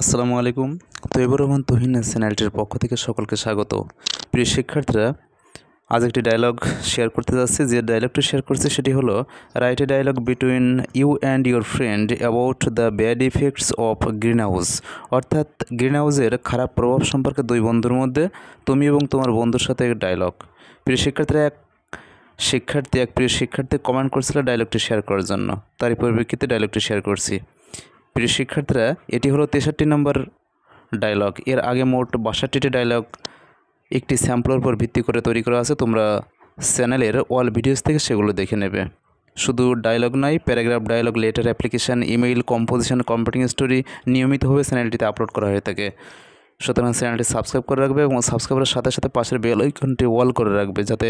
আসসালামু আলাইকুম তৈবুর রহমান তুহিনের চ্যানেলটির পক্ষ থেকে সকলকে স্বাগত প্রিয় শিক্ষার্থীরা আজ একটি ডায়লগ শেয়ার করতে যাচ্ছি যে ডায়লগটি শেয়ার করছি সেটি হলো write a dialogue between you and your friend about the bad effects of greenhouse অর্থাৎ গ্রিন হাউসের খারাপ প্রভাব সম্পর্কে দুই বন্ধুর মধ্যে তুমি এবং তোমার বন্ধুর সাথে এক ডায়লগ প্রিয় শিক্ষার্থীরা এক শিক্ষার্থী এক প্রিয় শিক্ষার্থী কমেন্ট করছিল ডায়লগটি শেয়ার করার জন্য তারই পরিপ্রেক্ষিতে ডায়লগটি শেয়ার করছি প্রিয় শিক্ষার্থীরা এটি হলো তেষট্টি নম্বর ডায়লগ এর আগে মোট বাষট্টিটি ডায়লগ একটি স্যাম্পলের উপর ভিত্তি করে তৈরি করা আছে তোমরা চ্যানেলের অল ভিডিওস থেকে সেগুলো দেখে নেবে শুধু ডায়লগ নয় paragraph dialogue letter application email composition computing story নিয়মিতভাবে চ্যানেলটিতে আপলোড করা হয়ে থাকে সুতরাং চ্যানেলটি সাবস্ক্রাইব করে রাখবে এবং সাবস্ক্রাইবের সাথে সাথে পাশের বেল আইকনটি ওয়াল করে রাখবে যাতে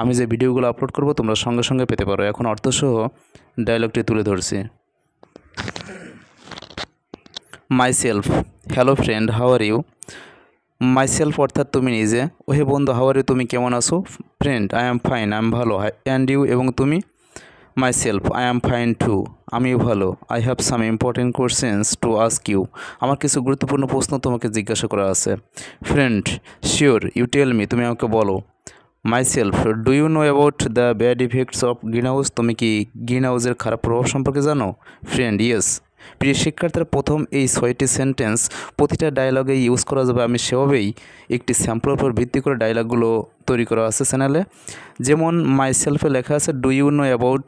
আমি যে ভিডিওগুলো আপলোড করব তোমরা সঙ্গে সঙ্গে পেতে পারো এখন অর্থসহ ডায়লগটি তুলে ধরছি myself hello friend how are you myself অর্থাৎ তুমি নিজে ওহে বন্ধু হাওয়ার ইউ তুমি কেমন আছো friend I am fine I am ভালো অ্যান্ড ইউ এবং তুমি myself I am fine too আমিও ভালো I have some important questions to ask you আমার কিছু গুরুত্বপূর্ণ প্রশ্ন তোমাকে জিজ্ঞাসা করা আছে friend sure you tell me তুমি আমাকে বলো myself do you know about the bad effects of greenhouse তুমি কি গ্রিন হাউসের খারাপ প্রভাব সম্পর্কে জানো ফ্রেন্ড ইয়েস প্রিয় শিক্ষার্থীরা প্রথম এই ছয়টি সেন্টেন্স প্রতিটা ডায়লগে ইউজ করা যাবে আমি সেভাবেই একটি স্যাম্পল উপর ভিত্তি করে ডায়লগগুলো তৈরি করা আছে চ্যানেলে যেমন মাই সেলফে লেখা আছে ডু ইউ নো অ্যাবাউট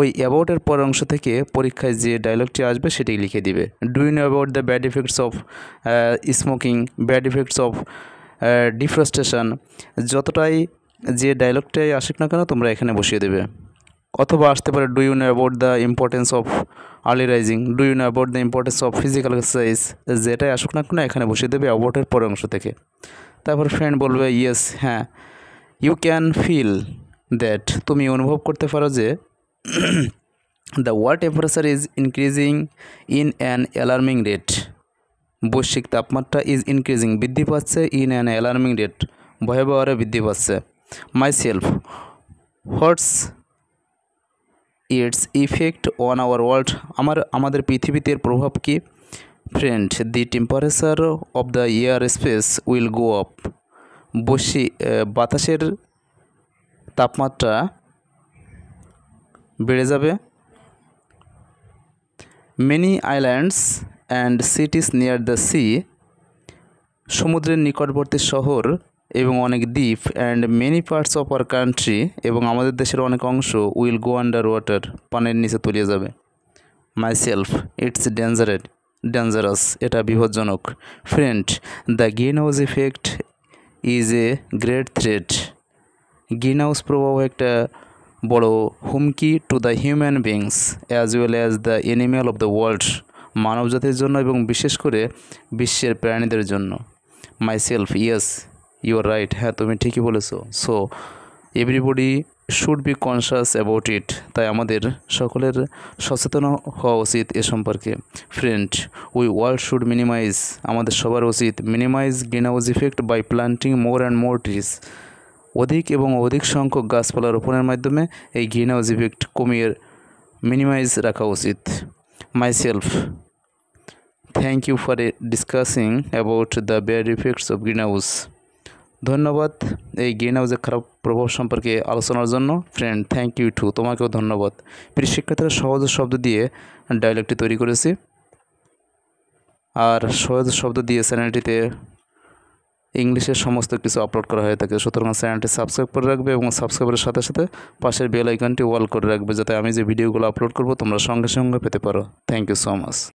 ওই অ্যাবাউটের পর অংশ থেকে পরীক্ষায় যে ডায়লগটি আসবে সেটি লিখে দিবে do you know about the bad effects of smoking bad effects of deforestation যতটাই যে ডায়লগটাই আসুক না কেন তোমরা এখানে বসিয়ে দেবে অথবা আসতে পারে do you know about the importance of early rising do you know about the importance of physical exercise যেটাই আসুক না কেন এখানে বসিয়ে দেবে অ্যাবাউটের পরের অংশ থেকে তারপর ফ্রেন্ড বলবে ইয়েস হ্যাঁ ইউ ক্যান ফিল দ্যাট তুমি অনুভব করতে পারো যে the world temperature is increasing in an alarming rate বৈশ্বিক তাপমাত্রা ইজ ইনক্রিজিং বৃদ্ধি পাচ্ছে ইন অ্যান অ্যালার্মিং রেট ভয়াবহ বৃদ্ধি পাচ্ছে myself what's its effect on our world আমার আমাদের পৃথিবীতে প্রভাব কি friend the temperature of the air space will go up বসি বাতাসের তাপমাত্রা বেড়ে যাবে many islands and cities near the sea সমুদ্রের নিকটবর্তী শহর এবং অনেক দ্বীপ and many parts of our country এবং আমাদের দেশের অনেক অংশ উইল গো আন্ডার ওয়াটার পানির নিচে তলিয়ে যাবে myself it's dangered dangerous এটা বিপজ্জনক friend the greenhouse effect is a great threat greenhouse প্রভাব একটা বড় হুমকি to the human beings as well as the animal of the world জাতির জন্য এবং বিশেষ করে বিশ্বের প্রাণীদের জন্য myself yes you are right হ্যাঁ তুমি ঠিকই বলেছো so everybody should be conscious about it তাই আমাদের সকলের সচেতন হওয়া উচিত এ সম্পর্কে friend we world should minimize আমাদের সবার উচিত minimize greenhouse effect by planting more and more trees অধিক এবং অধিক সংখ্যক গাছপালা রোপণের মাধ্যমে এই গ্রিনহাউস ইফেক্ট কমিয়ে মিনিমাইজ রাখা উচিত myself you for for discussing about the bad effects of greenhouse ধন্যবাদ এই গ্রিন হাউসের খারাপ প্রভাব সম্পর্কে আলোচনার জন্য ফ্রেন্ড থ্যাংক ইউ টু তোমাকেও ধন্যবাদ প্রিয় শিক্ষার্থীরা সহজ শব্দ দিয়ে ডায়লগটি তৈরি করেছি আর সহজ শব্দ দিয়ে চ্যানেলটিতে ইংলিশের সমস্ত কিছু আপলোড করা হয়ে থাকে সুতরাং চ্যানেলটি সাবস্ক্রাইব করে রাখবে এবং সাবস্ক্রাইবের সাথে সাথে পাশের বেল আইকনটি ওয়াল করে রাখবে যাতে আমি যে ভিডিওগুলো আপলোড করব তোমরা সঙ্গে সঙ্গে পেতে পারো থ্যাংক ইউ সো মাচ